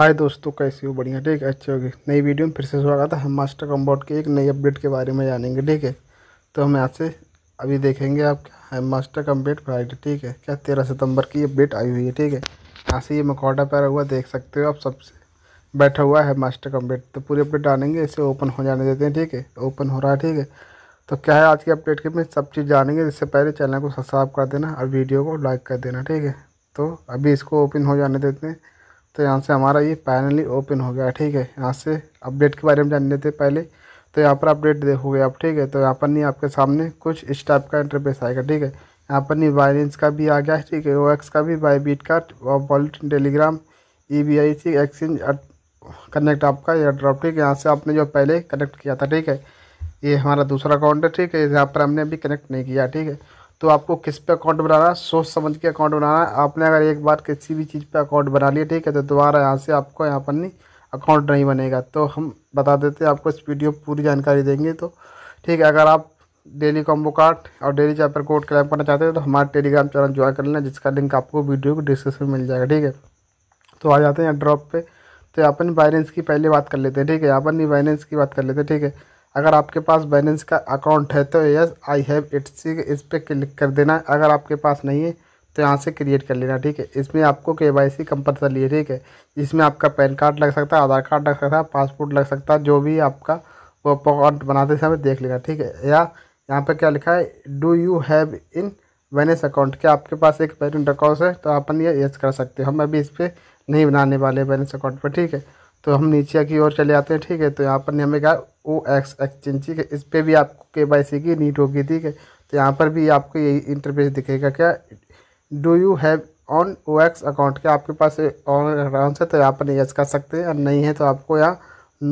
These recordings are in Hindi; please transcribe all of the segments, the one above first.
हाय दोस्तों कैसे हो बढ़िया ठीक है अच्छे होगी नई वीडियो में फिर से स्वागत है हम मास्टर कम्बोट के एक नई अपडेट के बारे में जानेंगे ठीक है तो हम यहाँ से अभी देखेंगे आप क्या है मास्टर कम्बेट फ्राइडे ठीक है क्या तेरह सितंबर की अपडेट आई हुई है ठीक है यहाँ से ये मकौटा पैरा हुआ देख सकते हो आप सबसे बैठा हुआ है मास्टर कम्बेट तो पूरी अपडेट डालेंगे इसे ओपन हो जाने देते हैं ठीक है ओपन हो रहा है ठीक है तो क्या है आज की अपडेट के में सब चीज़ जानेंगे इससे पहले चैनल को सब्सक्राइब कर देना और वीडियो को लाइक कर देना ठीक है तो अभी इसको ओपन हो जाने देते हैं तो यहाँ से हमारा ये पैनली ओपन हो गया ठीक है यहाँ से अपडेट के बारे में जान लेते पहले तो यहाँ पर अपडेट देखोगे आप ठीक है तो यहाँ पर नहीं आपके सामने कुछ इस टाइप का इंटरफेस आएगा ठीक है यहाँ पर नहीं बाइनेंस का भी आ गया है ठीक है ओ एक्स का भी बाई का wallet Telegram E B I C exchange connect आपका एयर ड्रॉप ठीक है यहाँ से आपने जो पहले कनेक्ट किया था ठीक है ये हमारा दूसरा अकाउंट है ठीक है यहाँ पर हमने अभी कनेक्ट नहीं किया ठीक है तो आपको किस पे अकाउंट बनाना है सोच समझ के अकाउंट बनाना है आपने अगर एक बार किसी भी चीज़ पे अकाउंट बना लिया ठीक है तो दोबारा यहाँ से आपको यहाँ पर नहीं अकाउंट नहीं बनेगा तो हम बता देते हैं आपको इस वीडियो पूरी जानकारी देंगे तो ठीक है अगर आप डेली कॉम्बो कार्ड और डेली चैपर कोड क्लेम करना चाहते हैं तो हमारे टेलीग्राम चैनल ज्वाइन कर लेना जिसका लिंक आपको वीडियो को डिस्क्रिप्शन में मिल जाएगा ठीक है तो आ जाते हैं ड्रॉप पर तो यहाँ पर बाइनेंस की पहले बात कर लेते हैं ठीक है यहाँ पर नहीं बाइनेंस की बात कर लेते हैं ठीक है अगर आपके पास बैलेंस का अकाउंट है तो यस आई हैव इट्स इस पर क्लिक कर देना है अगर आपके पास नहीं है तो यहाँ से क्रिएट कर लेना ठीक है इसमें आपको के वाई सी कंपल्सरी है ठीक है इसमें आपका पैन कार्ड लग सकता है आधार कार्ड लग सकता है पासपोर्ट लग सकता है जो भी आपका वो अकाउंट बनाते समय देख लेना ठीक है या यहाँ पर क्या लिखा है do you have in balance account क्या आपके पास एक बैलेंट अकाउंट है तो अपन ये यस कर सकते हो हम अभी इस पर नहीं बनाने वाले बैलेंस अकाउंट पर ठीक है तो हम नीचे की ओर चले आते हैं ठीक है तो यहाँ पर हमें कहा ओ एक्स एक्सचेंज ठीक है इस पर भी आपको के वाई सी की नीट होगी ठीक है तो यहाँ पर भी आपको यही इंटरफेस दिखेगा क्या do you have on O X account क्या आपके पास ऑन अकाउंट है तो यहाँ पर यस कर सकते हैं और नहीं है तो आपको यहाँ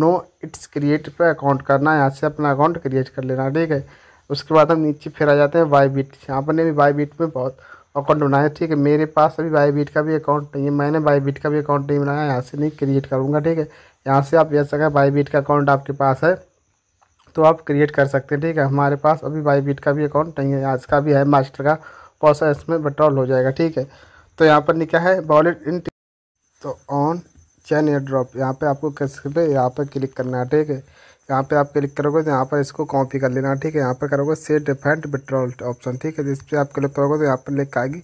नो इट्स क्रिएट पे अकाउंट करना है यहाँ से अपना अकाउंट क्रिएट कर लेना ठीक है उसके बाद हम नीचे फिर आ जाते हैं वाई बीट यहाँ पर भी वाई बीट में बहुत अकाउंट बनाए ठीक है मेरे पास अभी बीट का भी अकाउंट नहीं है मैंने बीट का भी अकाउंट नहीं बनाया यहाँ से नहीं क्रिएट करूँगा ठीक है यहाँ से आप जैसा बाई बीट का अकाउंट आपके पास है तो आप क्रिएट कर सकते हैं ठीक है हमारे पास अभी बीट का भी अकाउंट नहीं है यहाँ का भी है मास्टर का पैसा इसमें विड्रॉल हो जाएगा ठीक है तो यहाँ पर निका है वॉलेट इन तो ऑन चैन एयर ड्रॉप यहाँ पर आपको कैसे यहाँ पर क्लिक करना है ठीक है यहाँ पे आप क्लिक करोगे तो यहाँ पर इसको कॉपी कर लेना ठीक है यहाँ पर करोगे से डिफेंट विड्रॉल ऑप्शन ठीक है जिस पर आप क्लिक करोगे तो यहाँ पर लिख आएगी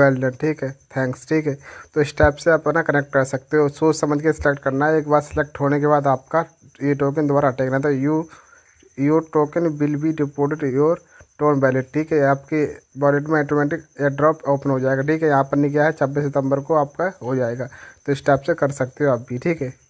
वेल डन ठीक है थैंक्स ठीक है तो इस टाइप से आप ना कनेक्ट कर सकते हो सोच समझ के सिलेक्ट करना है एक बार सिलेक्ट होने के बाद आपका ये टोकन दोबारा हटेगा तो you your token will be deposit your TON wallet ठीक है आपके वॉलेट में ऑटोमेटिक एयर ड्रॉप ओपन हो जाएगा ठीक है यहाँ पर नहीं गया है छब्बीस सितंबर को आपका हो जाएगा तो इस टाइप से कर सकते हो आप भी ठीक है